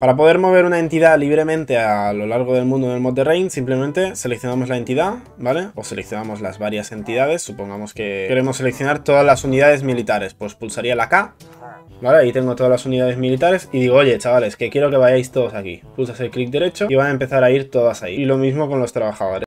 Para poder mover una entidad libremente a lo largo del mundo del mod de Rain, simplemente seleccionamos la entidad, ¿vale? O seleccionamos las varias entidades, supongamos que queremos seleccionar todas las unidades militares, pues pulsaría la K, ¿vale? Ahí tengo todas las unidades militares y digo, oye, chavales, que quiero que vayáis todos aquí. Pulsas el clic derecho y van a empezar a ir todas ahí. Y lo mismo con los trabajadores.